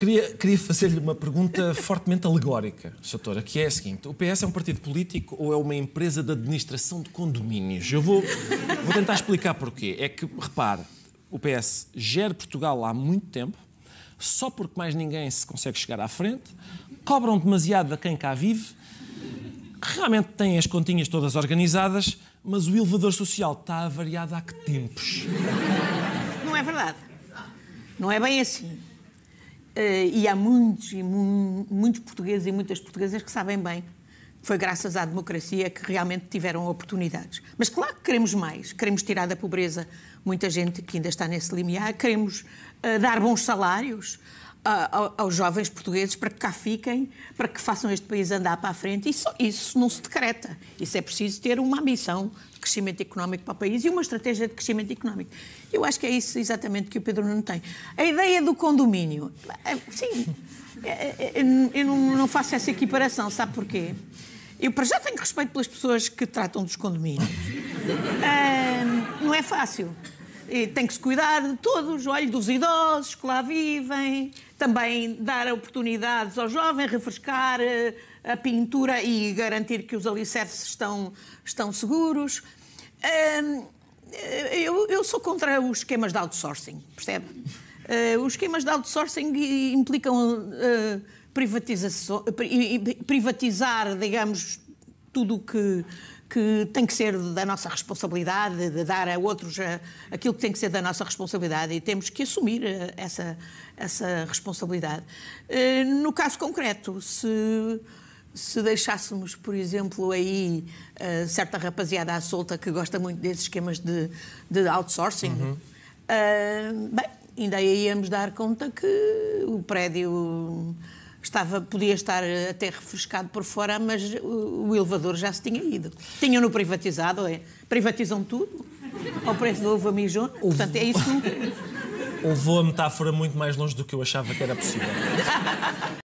Queria, queria fazer-lhe uma pergunta fortemente alegórica, Satora. que é a seguinte: o PS é um partido político ou é uma empresa de administração de condomínios? Eu vou, vou tentar explicar porquê. É que, repare, o PS gera Portugal há muito tempo, só porque mais ninguém se consegue chegar à frente, cobram demasiado a quem cá vive, realmente têm as continhas todas organizadas, mas o elevador social está avariado há que tempos? Não é verdade. Não é bem assim. Eh, e há muitos, e muitos portugueses e muitas portuguesas que sabem bem foi graças à democracia que realmente tiveram oportunidades. Mas claro que queremos mais, queremos tirar da pobreza muita gente que ainda está nesse limiar, queremos uh, dar bons salários uh, aos jovens portugueses para que cá fiquem, para que façam este país andar para a frente. Isso, isso não se decreta, isso é preciso ter uma ambição crescimento económico para o país e uma estratégia de crescimento económico. Eu acho que é isso exatamente que o Pedro não tem. A ideia do condomínio, é, sim, é, é, eu não faço essa equiparação, sabe porquê? Eu, para já, tenho respeito pelas pessoas que tratam dos condomínios. Ah, não é fácil. E tem que se cuidar de todos, olha, dos idosos que lá vivem, também dar oportunidades ao jovem, refrescar eh, a pintura e garantir que os alicerces estão, estão seguros. Eh, eu, eu sou contra os esquemas de outsourcing, percebe? Eh, os esquemas de outsourcing implicam privatização, privatizar, digamos, tudo o que que tem que ser da nossa responsabilidade, de dar a outros eh, aquilo que tem que ser da nossa responsabilidade e temos que assumir eh, essa, essa responsabilidade. Eh, no caso concreto, se, se deixássemos, por exemplo, aí certa rapaziada à solta que gosta muito desses esquemas de, de outsourcing, uhum. bem, ainda aí íamos dar conta que o prédio estava, podia estar eh, até refrescado por fora, mas o, o elevador já se tinha ido. Tinham-no privatizado, é? privatizam tudo, ao preço do ovo mijona. Portanto, é isso. Houve a metáfora muito mais longe do que eu achava que era possível.